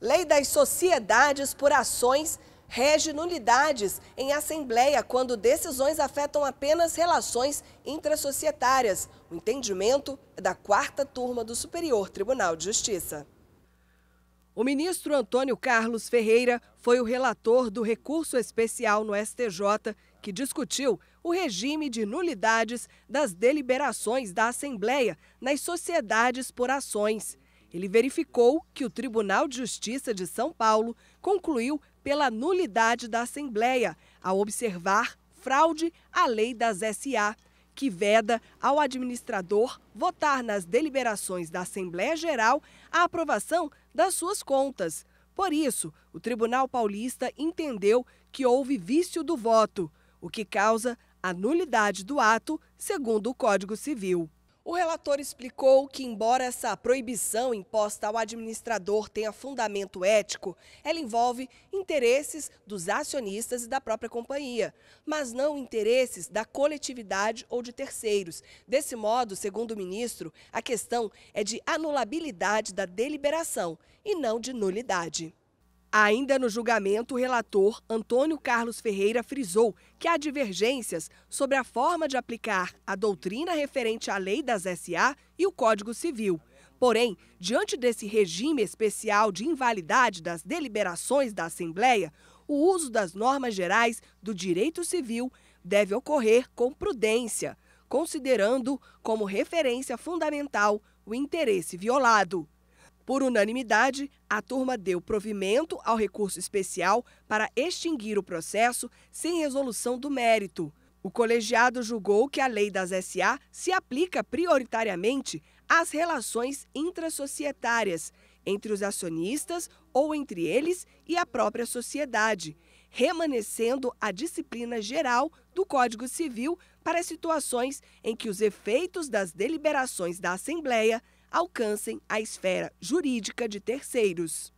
Lei das sociedades por ações rege nulidades em assembleia quando decisões afetam apenas relações intrasocietárias. O entendimento é da quarta turma do Superior Tribunal de Justiça. O ministro Antônio Carlos Ferreira foi o relator do recurso especial no STJ que discutiu o regime de nulidades das deliberações da Assembleia nas sociedades por ações. Ele verificou que o Tribunal de Justiça de São Paulo concluiu pela nulidade da Assembleia ao observar fraude à lei das SA, que veda ao administrador votar nas deliberações da Assembleia Geral a aprovação das suas contas. Por isso, o Tribunal Paulista entendeu que houve vício do voto, o que causa a nulidade do ato, segundo o Código Civil. O relator explicou que, embora essa proibição imposta ao administrador tenha fundamento ético, ela envolve interesses dos acionistas e da própria companhia, mas não interesses da coletividade ou de terceiros. Desse modo, segundo o ministro, a questão é de anulabilidade da deliberação e não de nulidade. Ainda no julgamento, o relator Antônio Carlos Ferreira frisou que há divergências sobre a forma de aplicar a doutrina referente à lei das SA e o Código Civil. Porém, diante desse regime especial de invalidade das deliberações da Assembleia, o uso das normas gerais do direito civil deve ocorrer com prudência, considerando como referência fundamental o interesse violado. Por unanimidade, a turma deu provimento ao recurso especial para extinguir o processo sem resolução do mérito. O colegiado julgou que a lei das SA se aplica prioritariamente às relações intrasocietárias entre os acionistas ou entre eles e a própria sociedade, remanescendo a disciplina geral do Código Civil para situações em que os efeitos das deliberações da Assembleia alcancem a esfera jurídica de terceiros.